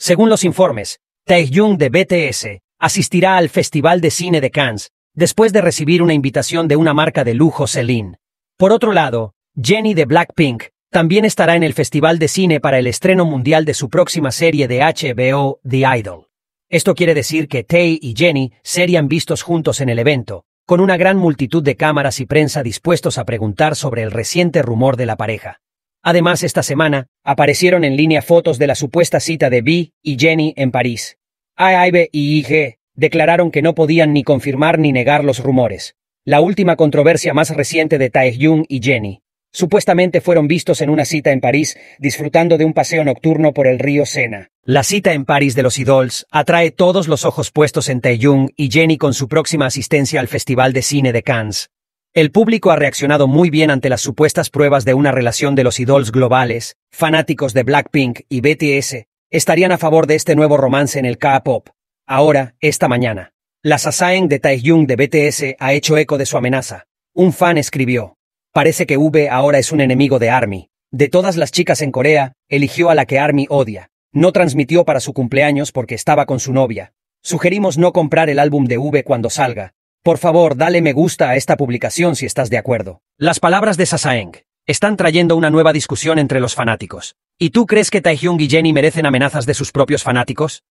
Según los informes, Taehyung de BTS asistirá al Festival de Cine de Cannes después de recibir una invitación de una marca de lujo Celine. Por otro lado, Jenny de Blackpink también estará en el Festival de Cine para el estreno mundial de su próxima serie de HBO, The Idol. Esto quiere decir que Tae y Jenny serían vistos juntos en el evento, con una gran multitud de cámaras y prensa dispuestos a preguntar sobre el reciente rumor de la pareja. Además, esta semana aparecieron en línea fotos de la supuesta cita de V y Jenny en París. AIB y IG declararon que no podían ni confirmar ni negar los rumores. La última controversia más reciente de Taehyung y Jenny. Supuestamente fueron vistos en una cita en París, disfrutando de un paseo nocturno por el río Sena. La cita en París de los Idols atrae todos los ojos puestos en Taehyung y Jenny con su próxima asistencia al Festival de Cine de Cannes. El público ha reaccionado muy bien ante las supuestas pruebas de una relación de los idols globales, fanáticos de Blackpink y BTS, estarían a favor de este nuevo romance en el K-pop. Ahora, esta mañana, la Sasaeng de Taehyung de BTS ha hecho eco de su amenaza. Un fan escribió, parece que V ahora es un enemigo de ARMY. De todas las chicas en Corea, eligió a la que ARMY odia. No transmitió para su cumpleaños porque estaba con su novia. Sugerimos no comprar el álbum de V cuando salga. Por favor, dale me gusta a esta publicación si estás de acuerdo. Las palabras de Sasaeng están trayendo una nueva discusión entre los fanáticos. ¿Y tú crees que Taehyung y Jenny merecen amenazas de sus propios fanáticos?